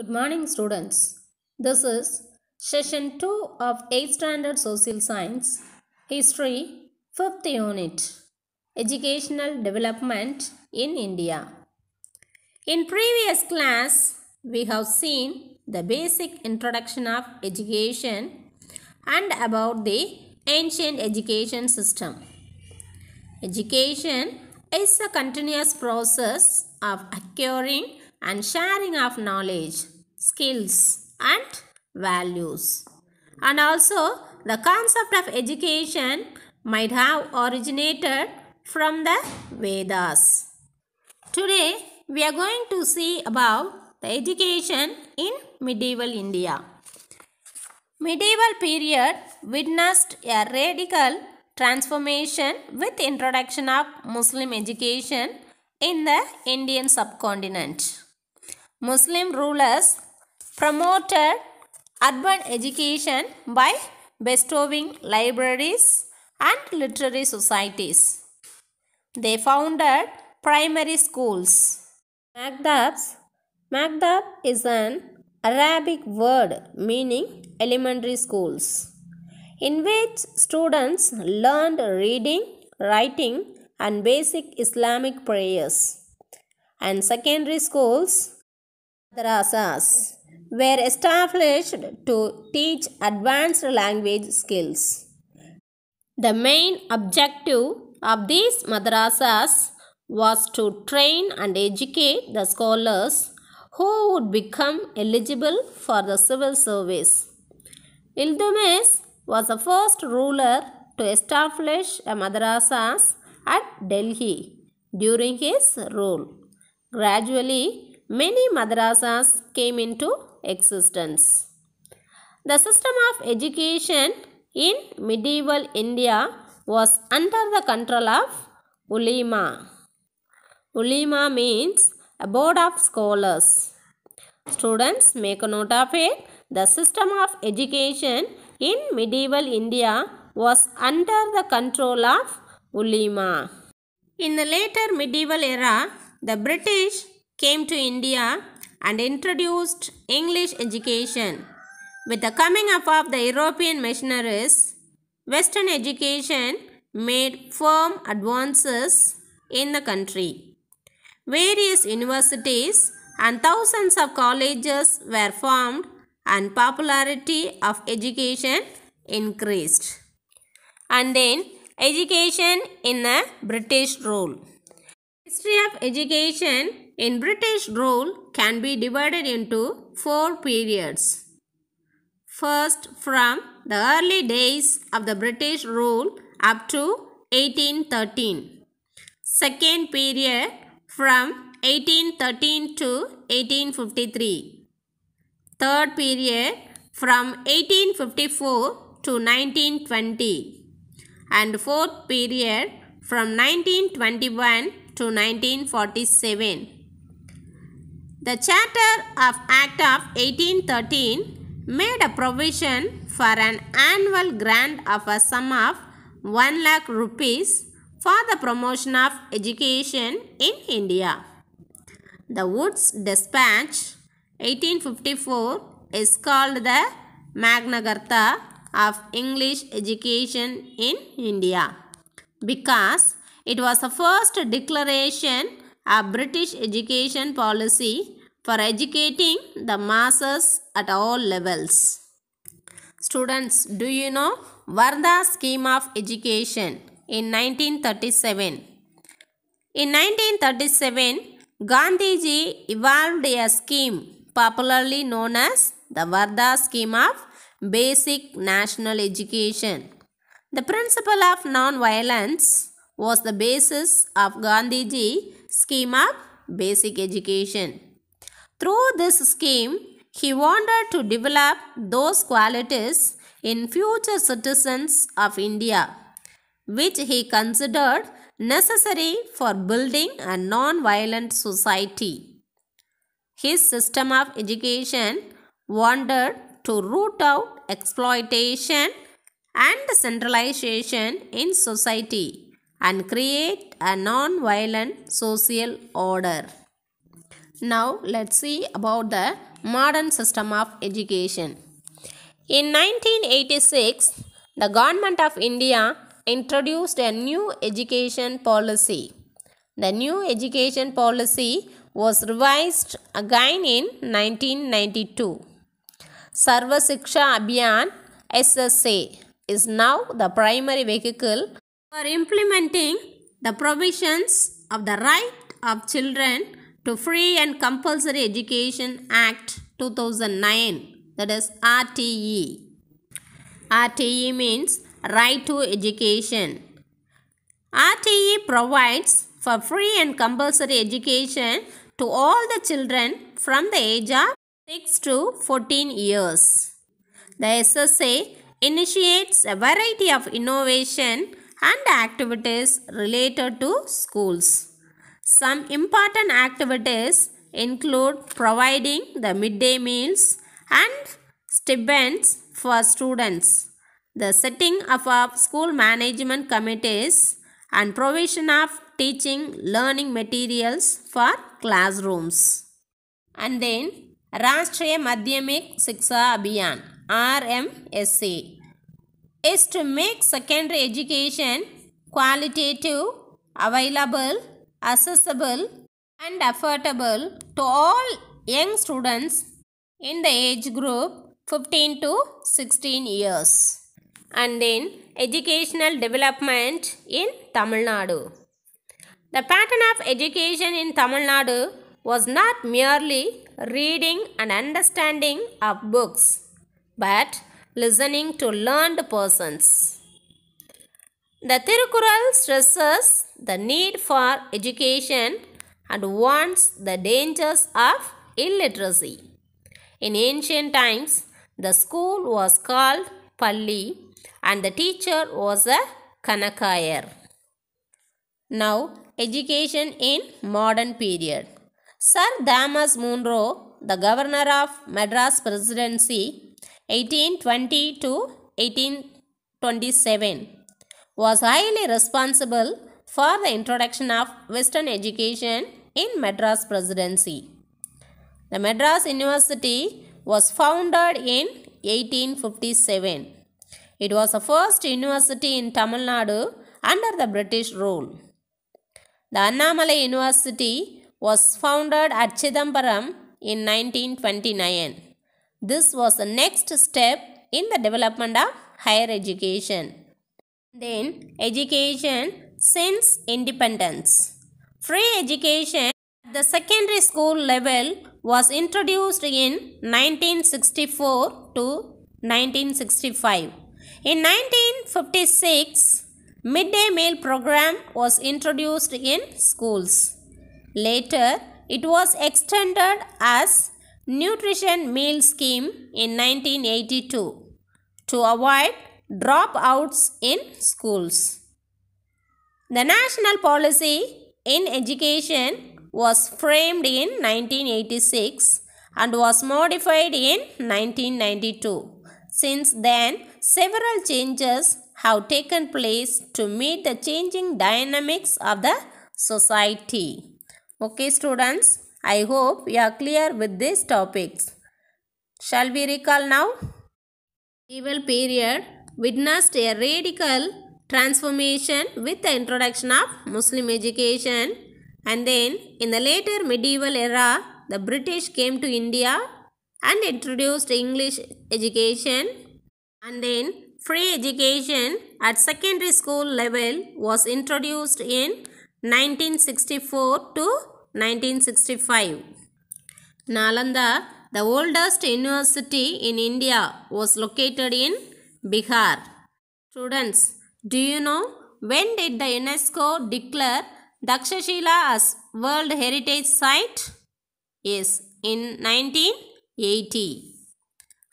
Good morning students. This is session 2 of 8th standard social science history 5th unit educational development in India. In previous class we have seen the basic introduction of education and about the ancient education system. Education is a continuous process of acquiring and sharing of knowledge, skills and values. And also the concept of education might have originated from the Vedas. Today we are going to see about the education in medieval India. Medieval period witnessed a radical transformation with introduction of Muslim education in the Indian subcontinent. Muslim rulers promoted urban education by bestowing libraries and literary societies. They founded primary schools. Magdabs Magdab is an Arabic word meaning elementary schools, in which students learned reading, writing, and basic Islamic prayers, and secondary schools Madrasas were established to teach advanced language skills. The main objective of these madrasas was to train and educate the scholars who would become eligible for the civil service. Ildumis was the first ruler to establish a madrasas at Delhi during his rule. Gradually, many madrasas came into existence. The system of education in medieval India was under the control of ulema. Ulema means a board of scholars. Students make a note of it. The system of education in medieval India was under the control of ulema. In the later medieval era, the British came to India and introduced English education. With the coming up of the European missionaries, Western education made firm advances in the country. Various universities and thousands of colleges were formed and popularity of education increased. And then education in the British rule. History of education in British rule can be divided into four periods. First, from the early days of the British rule up to 1813. Second period from 1813 to 1853. Third period from 1854 to 1920. And fourth period from 1921 to 1947. The Charter of Act of 1813 made a provision for an annual grant of a sum of 1 lakh rupees for the promotion of education in India. The Woods Dispatch 1854 is called the Magna Carta of English education in India because it was the first declaration a British education policy for educating the masses at all levels. Students, do you know Varda Scheme of Education in 1937? In 1937, Gandhiji evolved a scheme popularly known as the Varda Scheme of Basic National Education. The principle of non-violence was the basis of Gandhiji scheme of basic education. Through this scheme, he wanted to develop those qualities in future citizens of India, which he considered necessary for building a non-violent society. His system of education wanted to root out exploitation and centralization in society and create a non-violent social order. Now let's see about the modern system of education. In 1986, the government of India introduced a new education policy. The new education policy was revised again in 1992. Sarva Siksha Abhiyan SSA is now the primary vehicle for implementing the provisions of the Right of Children to Free and Compulsory Education Act 2009 that is RTE. RTE means Right to Education. RTE provides for free and compulsory education to all the children from the age of 6 to 14 years. The SSA initiates a variety of innovation and activities related to schools. Some important activities include providing the midday meals and stipends for students, the setting up of school management committees and provision of teaching learning materials for classrooms. And then Rashtriya Madhyamik Siksa Abhiyan RMSA is to make secondary education qualitative, available, accessible and affordable to all young students in the age group 15 to 16 years. And then educational development in Tamil Nadu. The pattern of education in Tamil Nadu was not merely reading and understanding of books, but listening to learned persons. The Tirukural stresses the need for education and warns the dangers of illiteracy. In ancient times, the school was called Palli and the teacher was a Kanakayar. Now, education in modern period. Sir Damas Munro, the governor of Madras Presidency, 1820 to 1827 was highly responsible for the introduction of Western education in Madras Presidency. The Madras University was founded in 1857. It was the first university in Tamil Nadu under the British rule. The Annamalai University was founded at Chidambaram in 1929. This was the next step in the development of higher education. Then education since independence. Free education at the secondary school level was introduced in 1964 to 1965. In 1956, midday meal program was introduced in schools. Later, it was extended as nutrition meal scheme in 1982 to avoid dropouts in schools. The national policy in education was framed in 1986 and was modified in 1992. Since then, several changes have taken place to meet the changing dynamics of the society. Okay, students. I hope you are clear with these topics. Shall we recall now? Medieval period witnessed a radical transformation with the introduction of Muslim education and then in the later medieval era the British came to India and introduced English education and then free education at secondary school level was introduced in 1964 to 1965. Nalanda, the oldest university in India, was located in Bihar. Students, do you know when did the UNESCO declare Dakshashila as World Heritage Site? Yes, in 1980.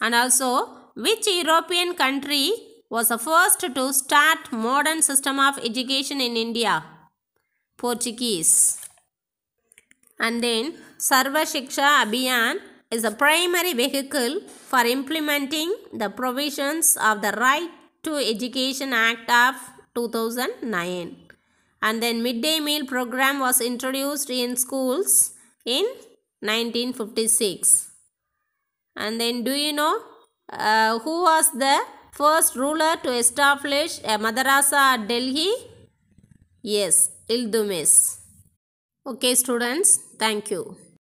And also, which European country was the first to start modern system of education in India? Portuguese. And then Sarva Shiksha Abhiyan is a primary vehicle for implementing the provisions of the Right to Education Act of 2009. And then midday meal program was introduced in schools in 1956. And then do you know uh, who was the first ruler to establish a madrasa at Delhi? Yes, Ildumis. Okay students, thank you.